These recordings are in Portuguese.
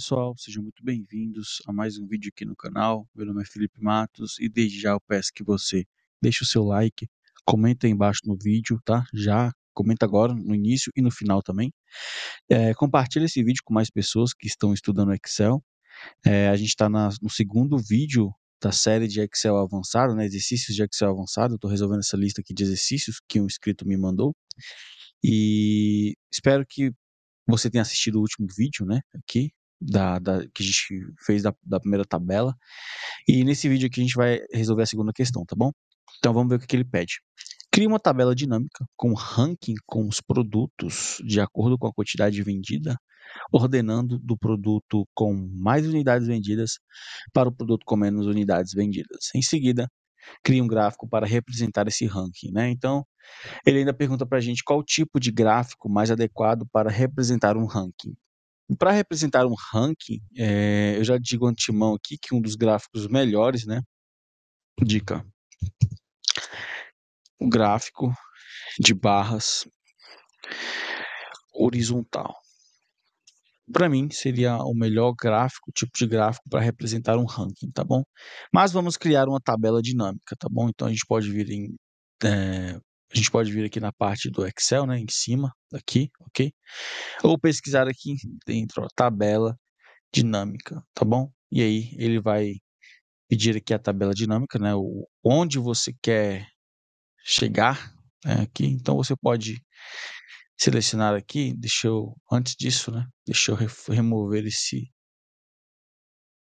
pessoal, sejam muito bem-vindos a mais um vídeo aqui no canal. Meu nome é Felipe Matos e desde já eu peço que você deixe o seu like, comenta aí embaixo no vídeo, tá? Já comenta agora no início e no final também. É, compartilha esse vídeo com mais pessoas que estão estudando Excel. É, a gente está no segundo vídeo da série de Excel avançado, né? Exercícios de Excel avançado. Estou resolvendo essa lista aqui de exercícios que um inscrito me mandou. E espero que você tenha assistido o último vídeo, né? Aqui, da, da, que a gente fez da, da primeira tabela. E nesse vídeo aqui a gente vai resolver a segunda questão, tá bom? Então vamos ver o que, que ele pede. Crie uma tabela dinâmica com ranking com os produtos de acordo com a quantidade vendida, ordenando do produto com mais unidades vendidas para o produto com menos unidades vendidas. Em seguida, cria um gráfico para representar esse ranking. Né? Então, ele ainda pergunta para a gente qual tipo de gráfico mais adequado para representar um ranking. Para representar um ranking, é, eu já digo antemão aqui que um dos gráficos melhores, né? Dica: o gráfico de barras horizontal. Para mim, seria o melhor gráfico, tipo de gráfico para representar um ranking, tá bom? Mas vamos criar uma tabela dinâmica, tá bom? Então a gente pode vir em é, a gente pode vir aqui na parte do Excel, né, em cima, aqui, ok? Ou pesquisar aqui dentro, ó, tabela dinâmica, tá bom? E aí ele vai pedir aqui a tabela dinâmica, né, o, onde você quer chegar né, aqui. Então você pode selecionar aqui, deixa eu, antes disso, né, deixa eu remover esse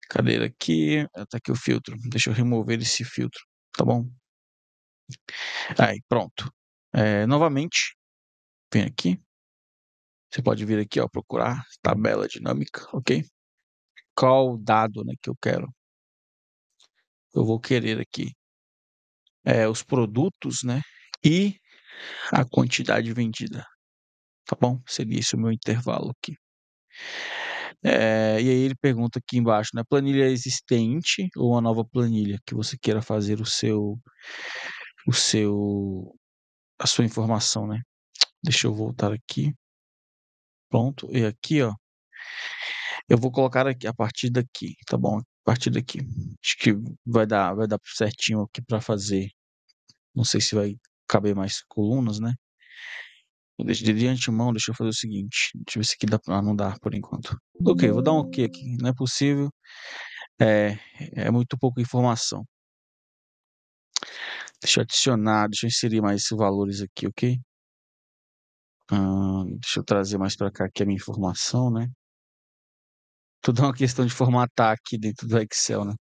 cadeira aqui, até aqui o filtro, deixa eu remover esse filtro, tá bom? Aí, pronto. É, novamente, vem aqui. Você pode vir aqui, ó, procurar tabela dinâmica, ok? Qual o dado né, que eu quero? Eu vou querer aqui é, os produtos, né? E a quantidade vendida. Tá bom? Seria esse o meu intervalo aqui. É, e aí ele pergunta aqui embaixo, né? Planilha existente ou uma nova planilha que você queira fazer o seu o seu a sua informação, né? Deixa eu voltar aqui. Pronto, e aqui, ó, eu vou colocar aqui a partir daqui, tá bom? A partir daqui. Acho que vai dar vai dar certinho aqui para fazer. Não sei se vai caber mais colunas, né? De, de antemão, deixa eu fazer o seguinte. Deixa eu ver se aqui dá pra ah, não dar por enquanto. Ok, vou dar um ok aqui. Não é possível. É, é muito pouca informação. Deixa eu adicionar, deixa eu inserir mais valores aqui, ok? Ah, deixa eu trazer mais para cá aqui a minha informação, né? Tudo é uma questão de formatar aqui dentro do Excel, né?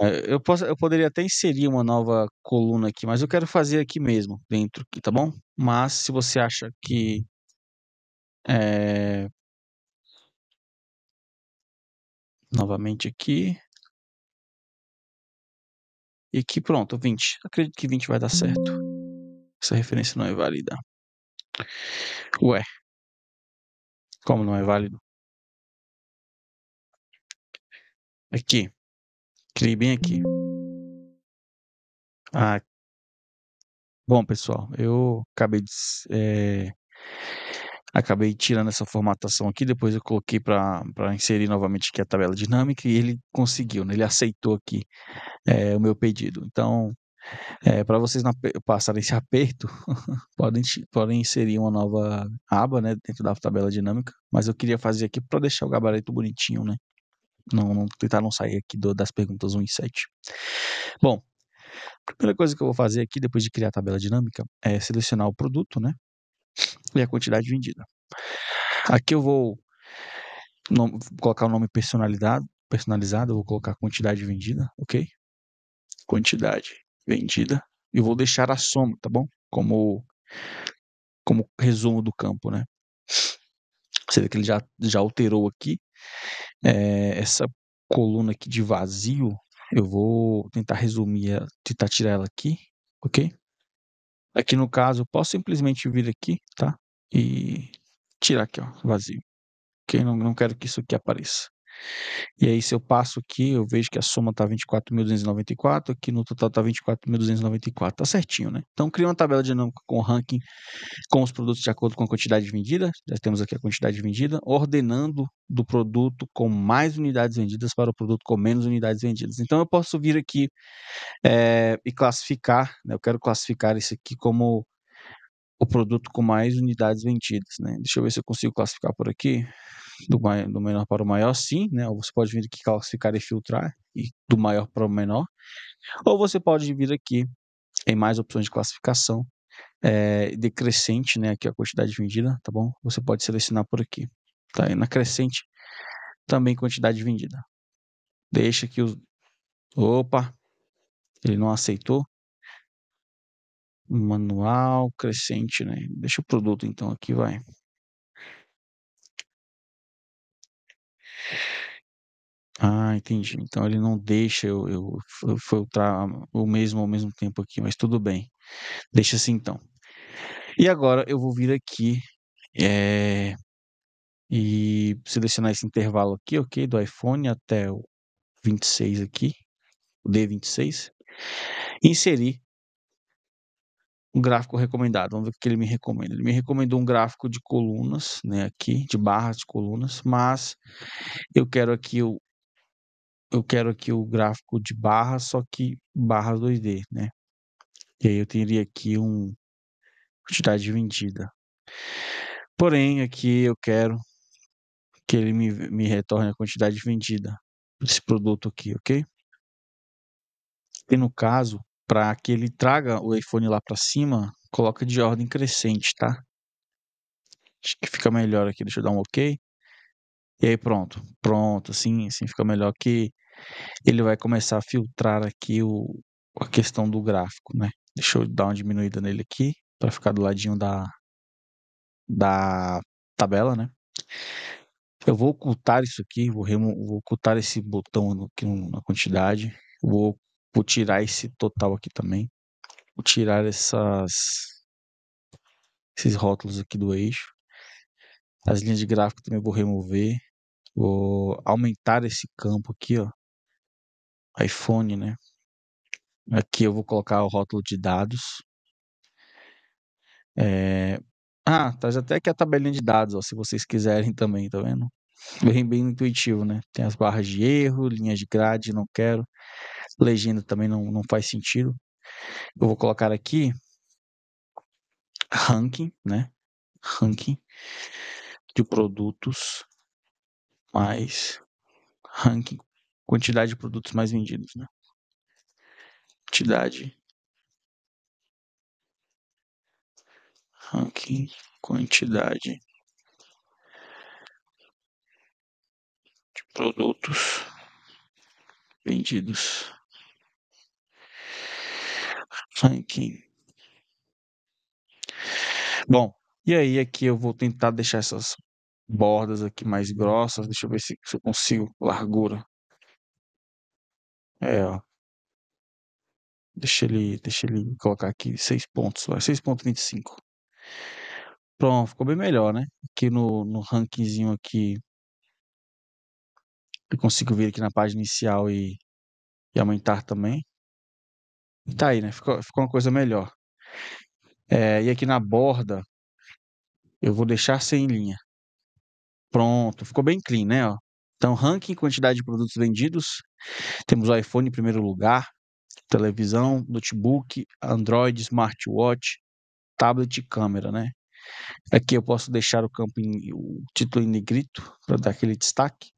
É, eu, posso, eu poderia até inserir uma nova coluna aqui, mas eu quero fazer aqui mesmo, dentro aqui, tá bom? Mas se você acha que é... novamente aqui e que pronto, 20. Acredito que 20 vai dar certo. Essa referência não é válida. Ué. Como não é válido? Aqui. Criei bem aqui. Ah. Bom, pessoal, eu acabei de. É acabei tirando essa formatação aqui, depois eu coloquei para inserir novamente aqui a tabela dinâmica e ele conseguiu, né? ele aceitou aqui é, o meu pedido. Então, é, eh, para vocês não passarem esse aperto, podem, podem inserir uma nova aba né, dentro da tabela dinâmica, mas eu queria fazer aqui para deixar o gabarito bonitinho, né? Não, não tentar não sair aqui do, das perguntas 1 e 7. Bom, a primeira coisa que eu vou fazer aqui, depois de criar a tabela dinâmica, é selecionar o produto, né? e a quantidade vendida. Aqui eu vou colocar o nome personalizado, personalizado, vou colocar quantidade vendida, ok? Quantidade vendida. E vou deixar a soma, tá bom? Como, como resumo do campo, né? Você vê que ele já, já alterou aqui. É, essa coluna aqui de vazio, eu vou tentar resumir, tentar tirar ela aqui, ok? Aqui no caso, eu posso simplesmente vir aqui, tá? E tirar aqui, ó, vazio. Ok? Não, não quero que isso aqui apareça. E aí, se eu passo aqui, eu vejo que a soma está 24.294, aqui no total está 24.294. Está certinho, né? Então, cria uma tabela dinâmica com o ranking, com os produtos de acordo com a quantidade vendida. Já temos aqui a quantidade vendida, ordenando do produto com mais unidades vendidas para o produto com menos unidades vendidas. Então, eu posso vir aqui é, e classificar, né? eu quero classificar isso aqui como o produto com mais unidades vendidas, né? Deixa eu ver se eu consigo classificar por aqui do, maior, do menor para o maior, sim, né? Ou você pode vir aqui classificar e filtrar, e do maior para o menor. Ou você pode vir aqui em mais opções de classificação, é, decrescente, né? Aqui a quantidade vendida, tá bom? Você pode selecionar por aqui, tá? E na crescente, também quantidade vendida. Deixa que os. Opa! Ele não aceitou. Manual, crescente, né? Deixa o produto então aqui, vai. Ah, entendi. Então ele não deixa eu eu eu filtrar o mesmo ao mesmo tempo aqui, mas tudo bem. Deixa assim então. E agora eu vou vir aqui, eh, e selecionar esse intervalo aqui, ok, do iPhone até o 26 aqui, o D26, e inserir um gráfico recomendado. Vamos ver o que ele me recomenda. Ele me recomendou um gráfico de colunas, né, aqui, de barras de colunas, mas eu quero aqui o eu quero aqui o gráfico de barra só que barra 2D, né? E aí eu teria aqui uma quantidade vendida. Porém, aqui eu quero que ele me, me retorne a quantidade vendida desse produto aqui, ok? E no caso, para que ele traga o iPhone lá para cima, coloca de ordem crescente, tá? Acho que fica melhor aqui, deixa eu dar um ok. E aí pronto, pronto, assim, assim fica melhor que ele vai começar a filtrar aqui o, a questão do gráfico, né? Deixa eu dar uma diminuída nele aqui para ficar do ladinho da, da tabela, né? Eu vou ocultar isso aqui, vou, remo, vou ocultar esse botão aqui na quantidade, vou, vou tirar esse total aqui também, vou tirar essas, esses rótulos aqui do eixo, as linhas de gráfico também vou remover, vou aumentar esse campo aqui, ó, iPhone, né? Aqui eu vou colocar o rótulo de dados. É... Ah, traz até aqui a tabelinha de dados, ó, se vocês quiserem também, tá vendo? É bem, bem intuitivo, né? Tem as barras de erro, linhas de grade, não quero. Legenda também não, não faz sentido. Eu vou colocar aqui ranking, né? Ranking de produtos mais ranking quantidade de produtos mais vendidos, né? Quantidade. Ranking, quantidade de produtos vendidos. Ranking. Bom, e aí aqui eu vou tentar deixar essas bordas aqui mais grossas. Deixa eu ver se, se eu consigo largura. É, ó. Deixa ele, deixa ele colocar aqui 6 pontos, vai, 6.25. Pronto, ficou bem melhor, né? Aqui no, no rankingzinho aqui, eu consigo vir aqui na página inicial e, e aumentar também. tá aí, né? Ficou, ficou uma coisa melhor. É, e aqui na borda, eu vou deixar sem linha. Pronto, ficou bem clean, né? Ó, então, ranking quantidade de produtos vendidos. Temos o iPhone em primeiro lugar, televisão, notebook, Android, smartwatch, tablet e câmera, né? Aqui eu posso deixar o campo em, o título em negrito para dar aquele destaque.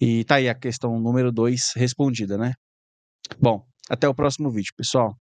E tá aí a questão número 2 respondida, né? Bom, até o próximo vídeo, pessoal.